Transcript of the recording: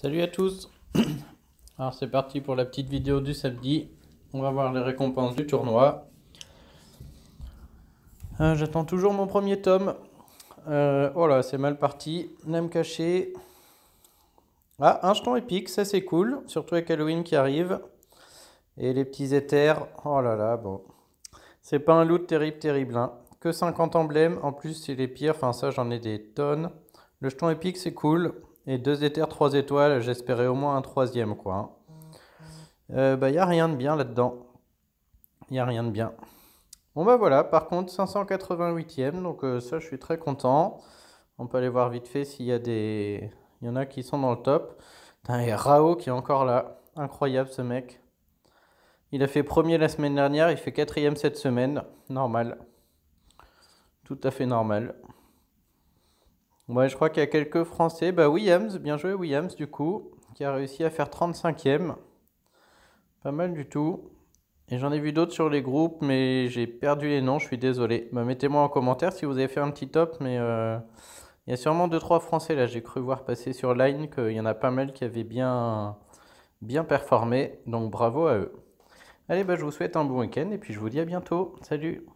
Salut à tous Alors c'est parti pour la petite vidéo du samedi. On va voir les récompenses du tournoi. Euh, j'attends toujours mon premier tome. Euh, oh là, c'est mal parti. Name caché. Ah, un jeton épique, ça c'est cool. Surtout avec Halloween qui arrive. Et les petits éthers. Oh là là, bon. C'est pas un loot terrible, terrible. Hein. Que 50 emblèmes. En plus, c'est les pires. Enfin, ça, j'en ai des tonnes. Le jeton épique, c'est cool. Et deux éthers, trois étoiles, j'espérais au moins un troisième, quoi. Il euh, n'y bah, a rien de bien là-dedans. Il n'y a rien de bien. Bon, bah voilà, par contre, 588e, donc euh, ça, je suis très content. On peut aller voir vite fait s'il y a des... Il y en a qui sont dans le top. et Rao qui est encore là. Incroyable, ce mec. Il a fait premier la semaine dernière, il fait quatrième cette semaine. Normal. Tout à fait normal je crois qu'il y a quelques Français. Bah, Williams, bien joué Williams du coup, qui a réussi à faire 35e. Pas mal du tout. Et j'en ai vu d'autres sur les groupes, mais j'ai perdu les noms, je suis désolé. Bah, mettez-moi en commentaire si vous avez fait un petit top, mais euh, il y a sûrement 2-3 Français là. J'ai cru voir passer sur Line qu'il y en a pas mal qui avaient bien, bien performé, donc bravo à eux. Allez, bah, je vous souhaite un bon week-end et puis je vous dis à bientôt. Salut